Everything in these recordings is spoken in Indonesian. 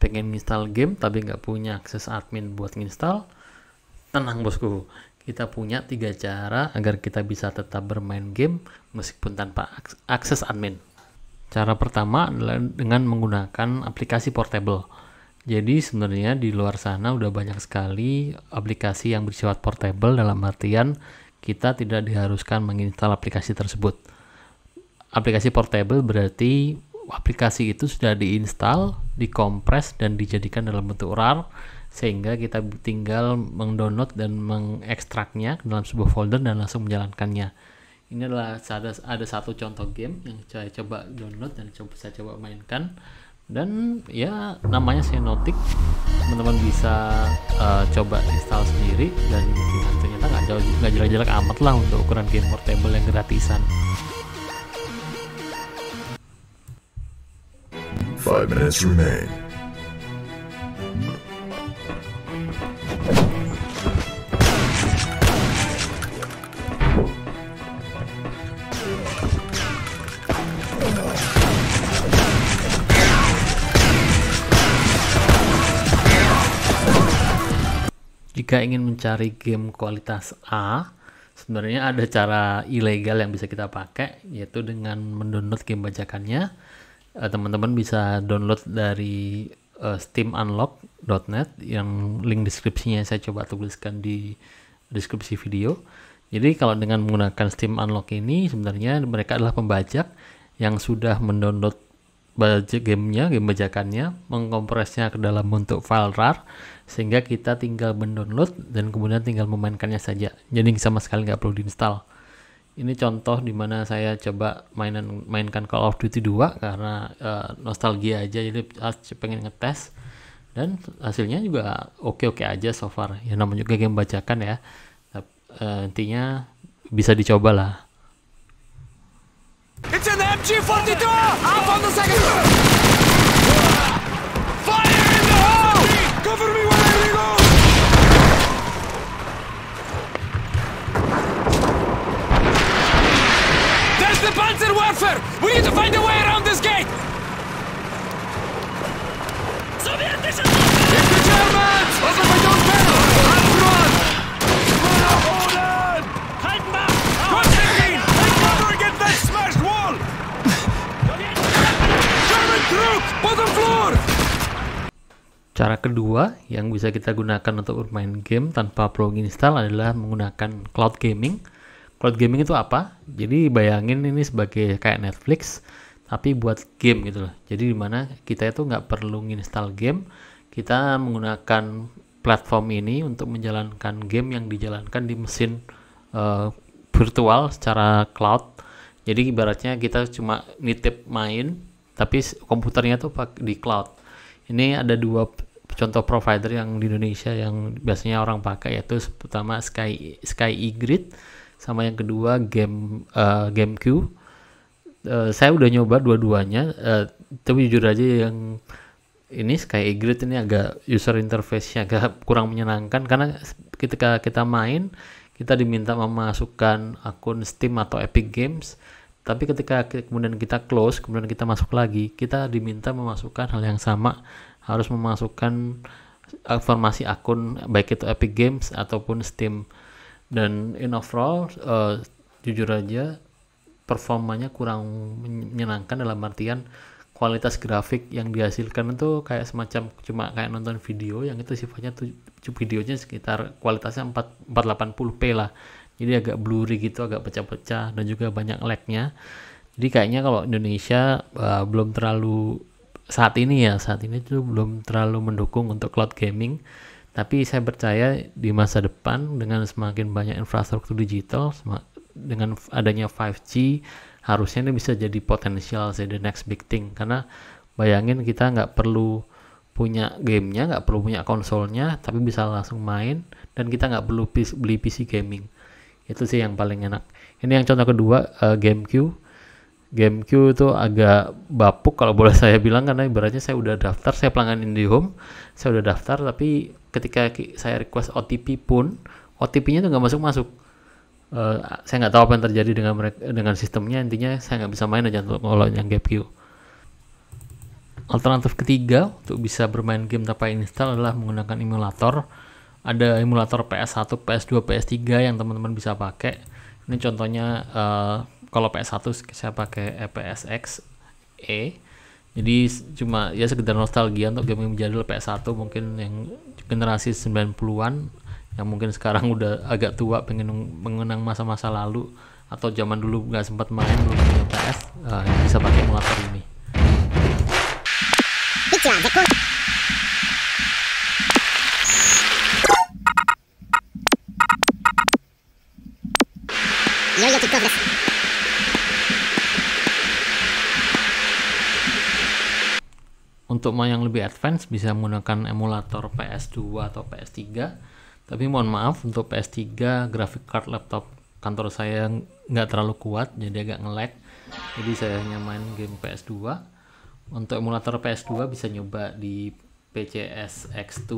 pengen install game tapi nggak punya akses admin buat install tenang bosku kita punya tiga cara agar kita bisa tetap bermain game meskipun tanpa akses admin cara pertama adalah dengan menggunakan aplikasi portable jadi sebenarnya di luar sana udah banyak sekali aplikasi yang bersifat portable dalam artian kita tidak diharuskan menginstal aplikasi tersebut aplikasi portable berarti aplikasi itu sudah diinstal dikompres dan dijadikan dalam bentuk RAR sehingga kita tinggal mendownload dan mengekstraknya dalam sebuah folder dan langsung menjalankannya. Ini adalah ada, ada satu contoh game yang saya coba download dan coba saya coba mainkan dan ya namanya Cenotic. Teman-teman bisa uh, coba install sendiri dan ternyata nggak jauh nggak jelek-jelek amat lah untuk ukuran game portable yang gratisan. Five minutes remain. Jika ingin mencari game kualitas A, sebenarnya ada cara ilegal yang bisa kita pakai, yaitu dengan mendownload game bajakannya Eh, teman-teman bisa download dari uh, eh, steamunlock.net yang link deskripsinya saya coba tuliskan di deskripsi video. Jadi kalau dengan menggunakan Steam Unlock ini sebenarnya mereka adalah pembajak yang sudah mendownload bajak gamenya, game bajakannya, mengkompresnya ke dalam bentuk file RAR sehingga kita tinggal mendownload dan kemudian tinggal memainkannya saja. Jadi sama sekali nggak perlu diinstal ini contoh dimana saya coba mainan mainkan Call of Duty 2 karena uh, nostalgia aja jadi ah, pengen ngetes dan hasilnya juga oke-oke aja so far ya namanya juga game bacakan ya uh, intinya bisa dicoba lah It's an MG42! up on the second! warfare! We need to find a way around this gate! the Cara kedua yang bisa kita gunakan untuk bermain game tanpa plugin install adalah menggunakan cloud gaming Cloud gaming itu apa? Jadi bayangin ini sebagai kayak Netflix tapi buat game gitu loh. Jadi dimana kita itu nggak perlu nginstal game, kita menggunakan platform ini untuk menjalankan game yang dijalankan di mesin uh, virtual secara cloud. Jadi ibaratnya kita cuma nitip main, tapi komputernya tuh di cloud. Ini ada dua contoh provider yang di Indonesia yang biasanya orang pakai yaitu pertama Sky Sky e-Grid sama yang kedua game uh, GameCube. Uh, saya udah nyoba dua-duanya, uh, tapi jujur aja yang ini Sky Egret ini agak user interface-nya agak kurang menyenangkan karena ketika kita main kita diminta memasukkan akun Steam atau Epic Games tapi ketika kemudian kita close kemudian kita masuk lagi kita diminta memasukkan hal yang sama harus memasukkan informasi akun baik itu Epic Games ataupun Steam dan in overall uh, jujur aja performanya kurang menyenangkan dalam artian kualitas grafik yang dihasilkan itu kayak semacam cuma kayak nonton video yang itu sifatnya tuh videonya sekitar kualitasnya 4, 480p lah jadi agak blurry gitu agak pecah-pecah dan juga banyak lagnya jadi kayaknya kalau Indonesia uh, belum terlalu saat ini ya saat ini tuh belum terlalu mendukung untuk cloud gaming tapi saya percaya di masa depan dengan semakin banyak infrastruktur digital, dengan adanya 5G, harusnya ini bisa jadi potensial sih the next big thing. Karena bayangin kita nggak perlu punya gamenya, nggak perlu punya konsolnya, tapi bisa langsung main dan kita nggak perlu beli PC gaming. Itu sih yang paling enak. Ini yang contoh kedua uh, GameCube GameCube itu agak bapuk kalau boleh saya bilang karena ibaratnya saya udah daftar, saya pelanggan IndiHome, saya udah daftar tapi ketika saya request OTP pun OTP-nya itu nggak masuk masuk. Uh, eh, saya nggak tahu apa yang terjadi dengan mereka, dengan sistemnya intinya saya nggak bisa main aja untuk yang GameCube. Alternatif ketiga untuk bisa bermain game tanpa install adalah menggunakan emulator. Ada emulator PS1, PS2, PS3 yang teman-teman bisa pakai. Ini contohnya uh, kalau PS1 saya pakai EPSX E jadi cuma ya sekedar nostalgia untuk game yang jadul PS1 mungkin yang generasi 90-an yang mungkin sekarang udah agak tua pengen mengenang masa-masa lalu atau zaman dulu nggak sempat main belum punya PS uh, eh, bisa pakai emulator ini Yo, yo, Untuk mau yang lebih advance bisa menggunakan emulator PS2 atau PS3. Tapi mohon maaf untuk PS3 graphic card laptop kantor saya nggak terlalu kuat jadi agak nge-lag. Jadi saya hanya main game PS2. Untuk emulator PS2 bisa nyoba di PCSX2.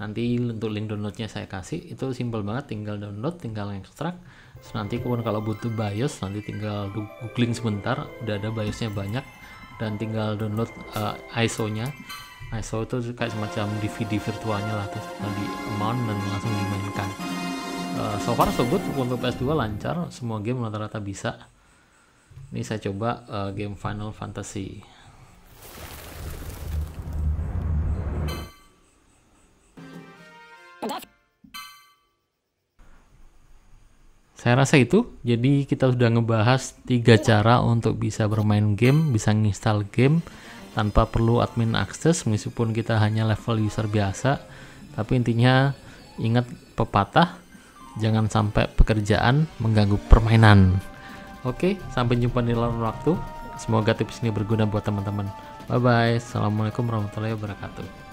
Nanti untuk link downloadnya saya kasih. Itu simple banget, tinggal download, tinggal ekstrak. nanti kalau butuh BIOS, nanti tinggal googling sebentar, udah ada BIOSnya banyak, dan tinggal download uh, eh, ISO-nya ISO itu kayak semacam DVD virtualnya lah terus tinggal di mount dan langsung dimainkan uh, so far so good untuk PS2 lancar semua game rata-rata bisa ini saya coba uh, game Final Fantasy Saya rasa itu. Jadi kita sudah ngebahas tiga cara untuk bisa bermain game, bisa nginstal game tanpa perlu admin akses meskipun kita hanya level user biasa. Tapi intinya ingat pepatah, jangan sampai pekerjaan mengganggu permainan. Oke, sampai jumpa di lain waktu. Semoga tips ini berguna buat teman-teman. Bye bye. Assalamualaikum warahmatullahi wabarakatuh.